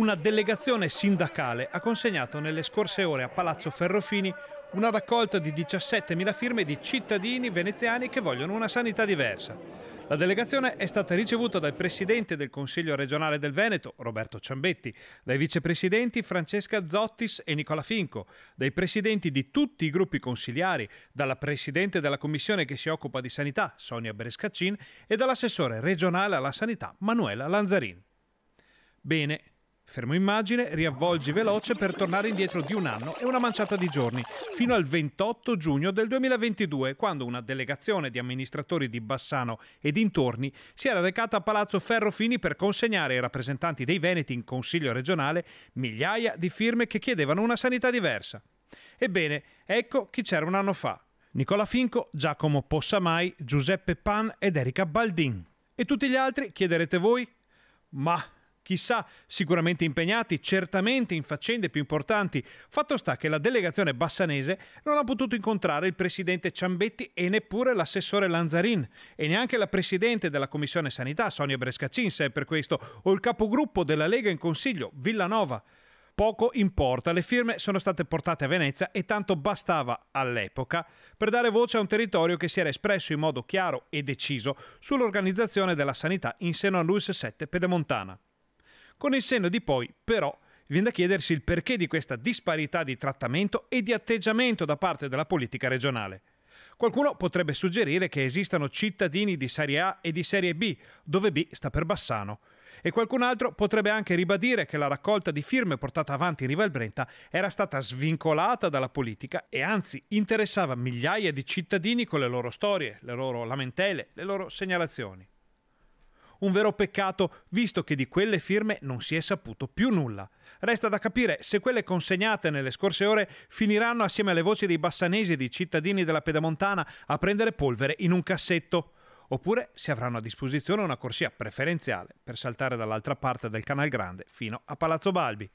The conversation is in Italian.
una delegazione sindacale ha consegnato nelle scorse ore a Palazzo Ferrofini una raccolta di 17.000 firme di cittadini veneziani che vogliono una sanità diversa. La delegazione è stata ricevuta dal Presidente del Consiglio regionale del Veneto, Roberto Ciambetti, dai vicepresidenti Francesca Zottis e Nicola Finco, dai presidenti di tutti i gruppi consigliari, dalla Presidente della Commissione che si occupa di sanità, Sonia Brescaccin, e dall'assessore regionale alla sanità, Manuela Lanzarin. Bene, Fermo immagine, riavvolgi veloce per tornare indietro di un anno e una manciata di giorni, fino al 28 giugno del 2022, quando una delegazione di amministratori di Bassano e dintorni si era recata a Palazzo Ferrofini per consegnare ai rappresentanti dei Veneti in Consiglio regionale migliaia di firme che chiedevano una sanità diversa. Ebbene, ecco chi c'era un anno fa. Nicola Finco, Giacomo Possamai, Giuseppe Pan ed Erika Baldin. E tutti gli altri, chiederete voi? Ma chissà, sicuramente impegnati, certamente in faccende più importanti. Fatto sta che la delegazione bassanese non ha potuto incontrare il presidente Ciambetti e neppure l'assessore Lanzarin e neanche la presidente della Commissione Sanità, Sonia Brescacin, se è per questo, o il capogruppo della Lega in Consiglio, Villanova. Poco importa, le firme sono state portate a Venezia e tanto bastava all'epoca per dare voce a un territorio che si era espresso in modo chiaro e deciso sull'organizzazione della sanità in seno all'US7 Pedemontana. Con il senno di poi, però, viene da chiedersi il perché di questa disparità di trattamento e di atteggiamento da parte della politica regionale. Qualcuno potrebbe suggerire che esistano cittadini di Serie A e di Serie B, dove B sta per Bassano. E qualcun altro potrebbe anche ribadire che la raccolta di firme portata avanti in Rival Brenta era stata svincolata dalla politica e anzi interessava migliaia di cittadini con le loro storie, le loro lamentele, le loro segnalazioni. Un vero peccato, visto che di quelle firme non si è saputo più nulla. Resta da capire se quelle consegnate nelle scorse ore finiranno assieme alle voci dei bassanesi e dei cittadini della Pedamontana a prendere polvere in un cassetto oppure se avranno a disposizione una corsia preferenziale per saltare dall'altra parte del Canal Grande fino a Palazzo Balbi.